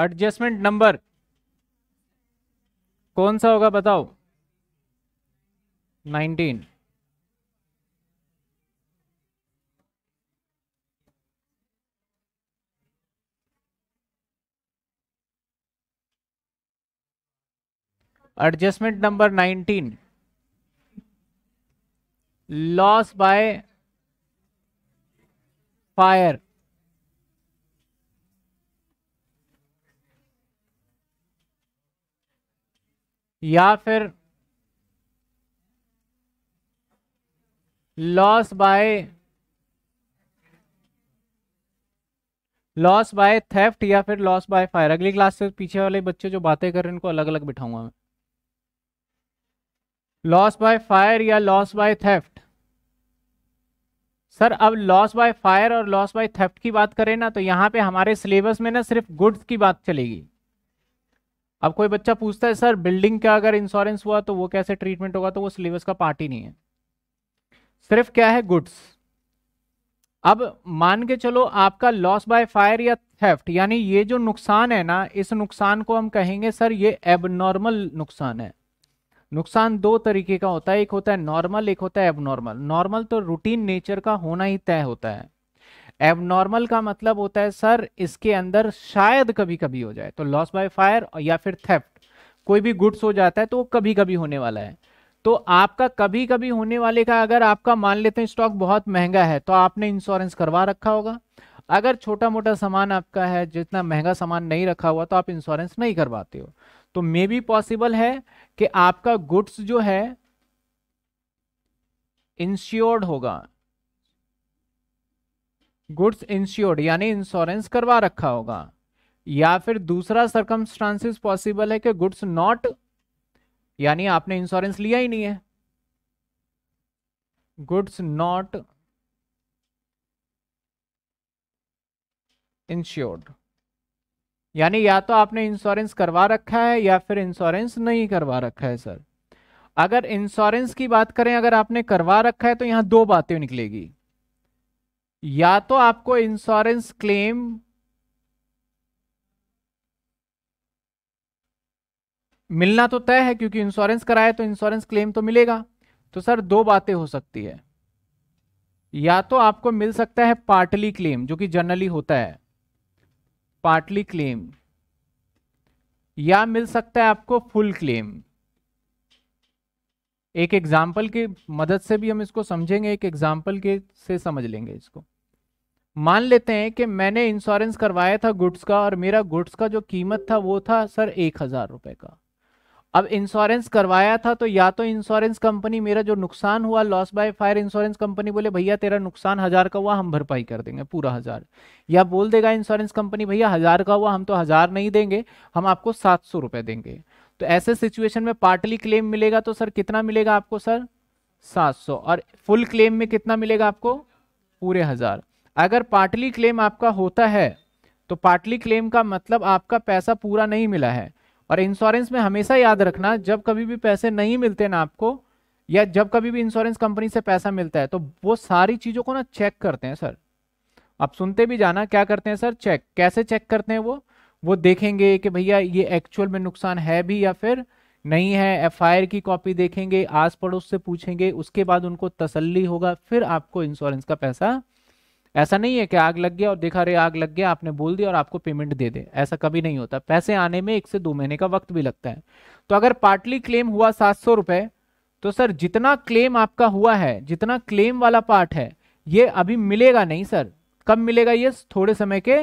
adjustment number कौन सा होगा बताओ nineteen adjustment number nineteen loss by fire या फिर loss by loss by theft या फिर लॉस बाय फायर अगली क्लास से पीछे वाले बच्चे जो बातें कर रहे हैं उनको अलग अलग बिठाऊंगा मैं लॉस बाय फायर या लॉस बाय थेफ्ट सर अब लॉस बाय फायर और लॉस बाय थेफ्ट की बात करें ना तो यहाँ पे हमारे सिलेबस में ना सिर्फ गुड्स की बात चलेगी अब कोई बच्चा पूछता है सर बिल्डिंग का अगर इंश्योरेंस हुआ तो वो कैसे ट्रीटमेंट होगा तो वो सिलेबस का पार्ट ही नहीं है सिर्फ क्या है गुड्स अब मान के चलो आपका लॉस बाय फायर या थेफ्ट यानी ये जो नुकसान है ना इस नुकसान को हम कहेंगे सर ये एबनॉर्मल नुकसान है नुकसान दो तरीके का होता है एक होता है नॉर्मल एक होता है एबनॉर्मल नॉर्मल तो रूटीन नेचर का होना ही तय होता है एबनॉर्मल का मतलब होता है सर इसके अंदर शायद कभी कभी हो जाए तो लॉस बाय फायर या फिर थेफ्ट कोई भी गुड्स हो जाता है तो वो कभी कभी होने वाला है तो आपका कभी कभी होने वाले का अगर आपका मान लेते हैं स्टॉक बहुत महंगा है तो आपने इंश्योरेंस करवा रखा होगा अगर छोटा मोटा सामान आपका है जितना महंगा सामान नहीं रखा हुआ तो आप इंश्योरेंस नहीं करवाते हो तो मे बी पॉसिबल है कि आपका गुड्स जो है इंश्योर्ड होगा गुड्स इंश्योर्ड यानी इंश्योरेंस करवा रखा होगा या फिर दूसरा सरकम पॉसिबल है कि गुड्स नॉट यानी आपने इंश्योरेंस लिया ही नहीं है गुड्स नॉट इंश्योर्ड यानी या तो आपने इंश्योरेंस करवा रखा है या फिर इंश्योरेंस नहीं करवा रखा है सर अगर इंश्योरेंस की बात करें अगर आपने करवा रखा है तो यहां दो बातें निकलेगी या तो आपको इंश्योरेंस क्लेम मिलना तो तय है क्योंकि इंश्योरेंस कराए तो इंश्योरेंस क्लेम तो मिलेगा तो सर दो बातें हो सकती है या तो आपको मिल सकता है पार्टली क्लेम जो कि जनरली होता है पार्टली क्लेम या मिल सकता है आपको फुल क्लेम एक एग्जाम्पल की मदद से भी हम इसको समझेंगे एक एग्जाम्पल के से समझ लेंगे इसको मान लेते हैं कि मैंने इंश्योरेंस करवाया था गुड्स का और मेरा गुड्स का जो कीमत था वो था सर एक हज़ार रुपए का अब इंश्योरेंस करवाया था तो या तो इंश्योरेंस कंपनी मेरा जो नुकसान हुआ loss by fire insurance company बोले भैया तेरा नुकसान हज़ार का हुआ हम भरपाई कर देंगे पूरा हज़ार या बोल देगा इंश्योरेंस कंपनी भैया हज़ार का हुआ हम तो हज़ार नहीं देंगे हम आपको सात सौ रुपए देंगे तो ऐसे सिचुएशन में पार्टली क्लेम मिलेगा तो सर कितना मिलेगा आपको सर 700 और फुल क्लेम में कितना मिलेगा आपको पूरे हजार अगर पार्टली क्लेम आपका होता है तो पार्टली क्लेम का मतलब आपका पैसा पूरा नहीं मिला है और इंश्योरेंस में हमेशा याद रखना जब कभी भी पैसे नहीं मिलते ना आपको या जब कभी भी इंश्योरेंस कंपनी से पैसा मिलता है तो वो सारी चीज़ों को ना चेक करते हैं सर आप सुनते भी जाना क्या करते हैं सर चेक कैसे चेक करते हैं वो वो देखेंगे कि भैया ये एक्चुअल में नुकसान है भी या फिर नहीं है एफ की कॉपी देखेंगे आस पड़ोस से पूछेंगे उसके बाद उनको तसल्ली होगा फिर आपको इंश्योरेंस का पैसा ऐसा नहीं है कि आग लग गया और देखा रे आग लग गया आपने बोल दिया और आपको पेमेंट दे दे ऐसा कभी नहीं होता पैसे आने में एक से दो महीने का वक्त भी लगता है तो अगर पार्टली क्लेम हुआ सात सौ रुपये तो सर जितना क्लेम आपका हुआ है जितना क्लेम वाला पार्ट है ये अभी मिलेगा नहीं सर कब मिलेगा ये थोड़े समय के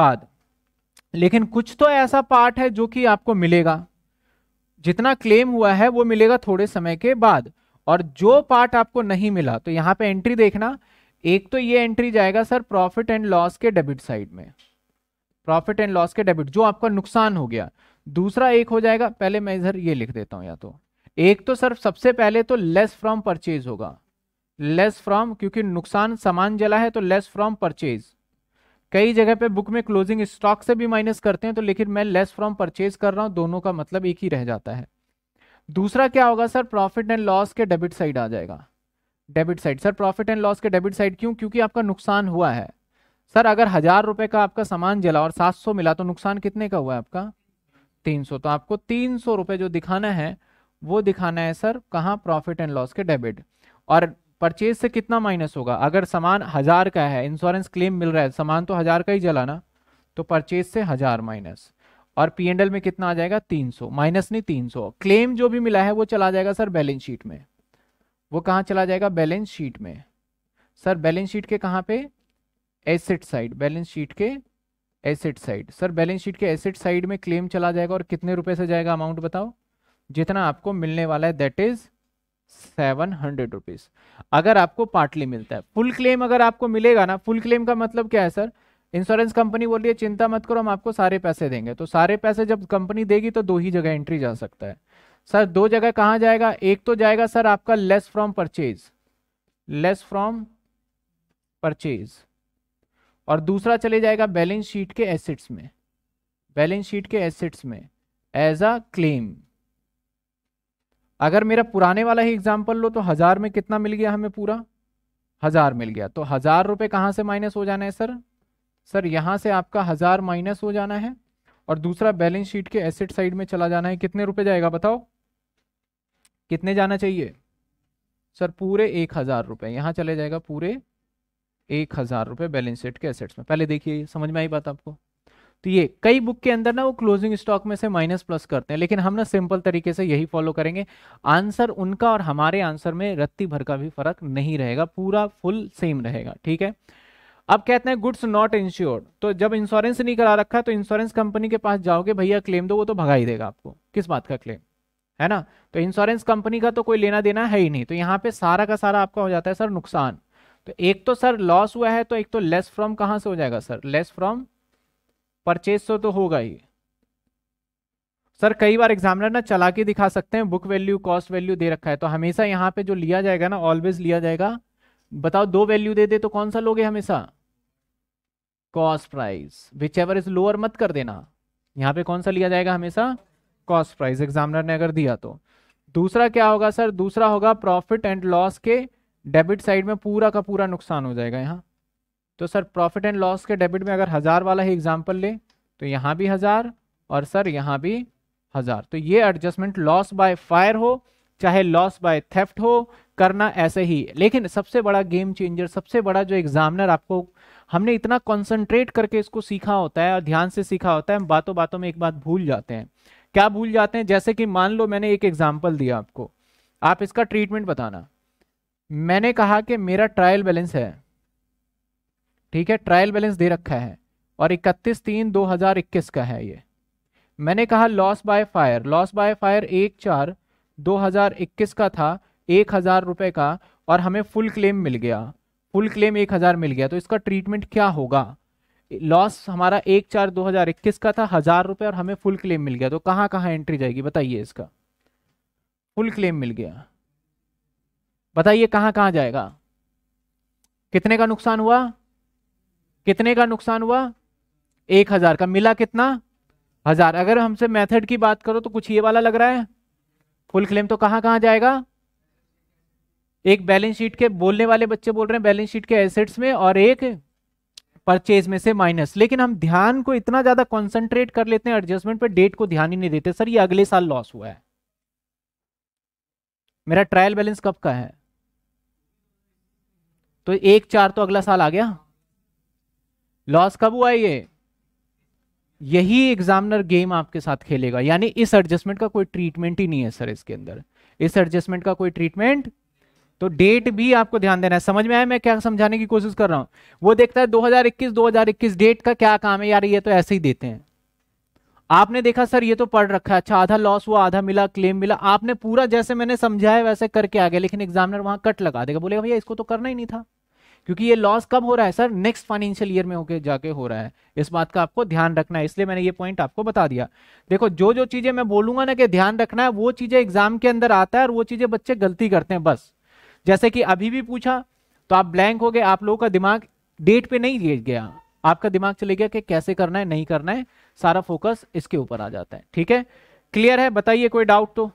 बाद लेकिन कुछ तो ऐसा पार्ट है जो कि आपको मिलेगा जितना क्लेम हुआ है वो मिलेगा थोड़े समय के बाद और जो पार्ट आपको नहीं मिला तो यहां पे एंट्री देखना एक तो ये एंट्री जाएगा सर प्रॉफिट एंड लॉस के डेबिट साइड में प्रॉफिट एंड लॉस के डेबिट जो आपका नुकसान हो गया दूसरा एक हो जाएगा पहले मैं इधर ये लिख देता हूं या तो एक तो सर सबसे पहले तो लेस फ्रॉम परचेज होगा लेस फ्रॉम क्योंकि नुकसान सामान जला है तो लेस फ्रॉम परचेज कई जगह पे बुक में क्लोजिंग स्टॉक से भी माइनस करते हैं तो लेकिन मैं लेस फ्रॉम परचेज कर रहा हूँ दोनों का मतलब एक ही रह जाता है दूसरा क्या होगा सर प्रॉफिट एंड लॉस के डेबिट साइड आ जाएगा debit side sir profit and loss के डेबिट साइड क्यों क्योंकि आपका नुकसान हुआ है सर अगर हजार रुपए का आपका सामान जला और सात सौ मिला तो नुकसान कितने का हुआ है आपका तीन सौ तो आपको तीन सौ रुपए जो दिखाना है वो दिखाना है सर कहाँ प्रॉफिट एंड लॉस के डेबिट और परचेज से कितना माइनस होगा अगर सामान हज़ार का है इंश्योरेंस क्लेम मिल रहा है सामान तो हज़ार का ही जला ना तो परचेज से हज़ार माइनस और पी एंड एल में कितना आ जाएगा तीन सौ माइनस नहीं तीन सौ क्लेम जो भी मिला है वो चला जाएगा सर बैलेंस शीट में वो कहाँ चला जाएगा बैलेंस शीट में सर बैलेंस शीट के कहाँ पे एसेट साइड बैलेंस शीट के asset side sir balance sheet के एसेट साइड में क्लेम चला जाएगा और कितने रुपए से जाएगा अमाउंट बताओ जितना आपको मिलने वाला है that is seven hundred rupees अगर आपको पार्टली मिलता है फुल क्लेम अगर आपको मिलेगा ना फुल क्लेम का मतलब क्या है सर इंश्योरेंस कंपनी बोल रही है चिंता मत करो हम आपको सारे पैसे देंगे तो सारे पैसे जब कंपनी देगी तो दो ही जगह एंट्री जा सकता है सर दो जगह कहाँ जाएगा एक तो जाएगा सर आपका less from purchase less from purchase और दूसरा चले जाएगा बैलेंस शीट के एसेट्स में बैलेंस शीट के एसेट्स में एज अ क्लेम अगर मेरा पुराने वाला ही एग्जाम्पल लो तो हज़ार में कितना मिल गया हमें पूरा हज़ार मिल गया तो हज़ार रुपये कहाँ से माइनस हो जाना है सर सर यहाँ से आपका हज़ार माइनस हो जाना है और दूसरा बैलेंस शीट के एसेट साइड में चला जाना है कितने रुपए जाएगा बताओ कितने जाना चाहिए सर पूरे एक हज़ार रुपये यहाँ चले जाएगा पूरे एक हज़ार रुपये बैलेंस शीट के एसेट्स में पहले देखिए समझ में आई बात आपको तो ये कई बुक के अंदर ना वो क्लोजिंग स्टॉक में से माइनस प्लस करते हैं लेकिन हम ना सिंपल तरीके से यही फॉलो करेंगे आंसर उनका और हमारे आंसर में रत्ती भर का भी फर्क नहीं रहेगा पूरा फुल सेम रहेगा ठीक है अब कहते हैं गुड्स नॉट इंश्योर्ड तो जब इंश्योरेंस नहीं करा रखा तो इंश्योरेंस कंपनी के पास जाओगे भैया क्लेम दो वो तो भगा ही देगा आपको किस बात का क्लेम है ना तो इंश्योरेंस कंपनी का तो कोई लेना देना है ही नहीं तो यहाँ पे सारा का सारा आपका हो जाता है सर नुकसान तो एक तो सर लॉस हुआ है तो एक तो लेस फ्रॉम कहाँ से हो जाएगा सर लेस फ्रॉम परचेज तो होगा ही सर कई बार एग्जामिनर ना चला के दिखा सकते हैं बुक वैल्यू कॉस्ट वैल्यू दे रखा है तो हमेशा यहाँ पे जो लिया जाएगा ना ऑलवेज लिया जाएगा बताओ दो वैल्यू दे दे तो कौन सा लोगे हमेशा cost price whichever is lower मत कर देना यहाँ पे कौन सा लिया जाएगा हमेशा कॉस्ट प्राइस एग्जामिनर ने अगर दिया तो दूसरा क्या होगा सर दूसरा होगा प्रॉफिट एंड लॉस के डेबिट साइड में पूरा का पूरा नुकसान हो जाएगा यहाँ तो सर प्रॉफिट एंड लॉस के डेबिट में अगर हज़ार वाला ही एग्जाम्पल ले तो यहाँ भी हज़ार और सर यहाँ भी हज़ार तो ये एडजस्टमेंट लॉस बाय फायर हो चाहे लॉस बाय थेफ्ट हो करना ऐसे ही लेकिन सबसे बड़ा गेम चेंजर सबसे बड़ा जो एग्जामिनर आपको हमने इतना कंसंट्रेट करके इसको सीखा होता है और ध्यान से सीखा होता है हम बातों बातों में एक बात भूल जाते हैं क्या भूल जाते हैं जैसे कि मान लो मैंने एक एग्जाम्पल दिया आपको आप इसका ट्रीटमेंट बताना मैंने कहा कि मेरा ट्रायल बैलेंस है ठीक है ट्रायल बैलेंस दे रखा है और इकतीस तीन दो हजार इक्कीस का है ये मैंने कहा loss by fire loss by fire एक चार दो हजार इक्कीस का था एक हजार रुपये का और हमें फुल क्लेम मिल गया फुल क्लेम एक हजार मिल गया तो इसका ट्रीटमेंट क्या होगा लॉस हमारा एक चार दो हजार इक्कीस का था हजार रुपये और हमें फुल क्लेम मिल गया तो कहाँ कहाँ एंट्री जाएगी बताइए इसका फुल क्लेम मिल गया बताइए कहाँ कहाँ जाएगा कितने का नुकसान हुआ कितने का नुकसान हुआ एक हजार का मिला कितना हजार अगर हमसे मेथड की बात करो तो कुछ ये वाला लग रहा है फुल क्लेम तो कहां कहां जाएगा एक बैलेंस शीट के बोलने वाले बच्चे बोल रहे हैं बैलेंस शीट के एसेट्स में और एक परचेज में से माइनस लेकिन हम ध्यान को इतना ज्यादा कॉन्सेंट्रेट कर लेते हैं एडजस्टमेंट पर डेट को ध्यान ही नहीं देते सर ये अगले साल लॉस हुआ है मेरा ट्रायल बैलेंस कब का है तो एक चार तो अगला साल आ गया लॉस कब हुआ ये यही एग्जामिनर गेम आपके साथ खेलेगा यानी इस एडजस्टमेंट का कोई ट्रीटमेंट ही नहीं है सर इसके अंदर इस एडजस्टमेंट का कोई ट्रीटमेंट तो डेट भी आपको ध्यान देना है समझ में आया मैं क्या समझाने की कोशिश कर रहा हूं वो देखता है 2021 2021 डेट का क्या काम है यार ये तो ऐसे ही देते हैं आपने देखा सर ये तो पढ़ रखा है अच्छा आधा लॉस हुआ आधा मिला क्लेम मिला आपने पूरा जैसे मैंने समझाया वैसे करके आ गया लेकिन एग्जामिनर वहां कट लगा देगा बोलेगा भैया इसको तो करना ही नहीं था क्योंकि ये लॉस कब हो रहा है सर नेक्स्ट फाइनेंशियल ईयर में होके जाके हो रहा है इस बात का आपको ध्यान रखना है इसलिए मैंने ये पॉइंट आपको बता दिया देखो जो जो चीज़ें मैं बोलूंगा ना कि ध्यान रखना है वो चीज़ें एग्जाम के अंदर आता है और वो चीज़ें बच्चे गलती करते हैं बस जैसे कि अभी भी पूछा तो आप ब्लैंक हो गए आप लोगों का दिमाग डेट पे नहीं ले गया आपका दिमाग चले गया कि कैसे करना है नहीं करना है सारा फोकस इसके ऊपर आ जाता है ठीक है क्लियर है बताइए कोई डाउट तो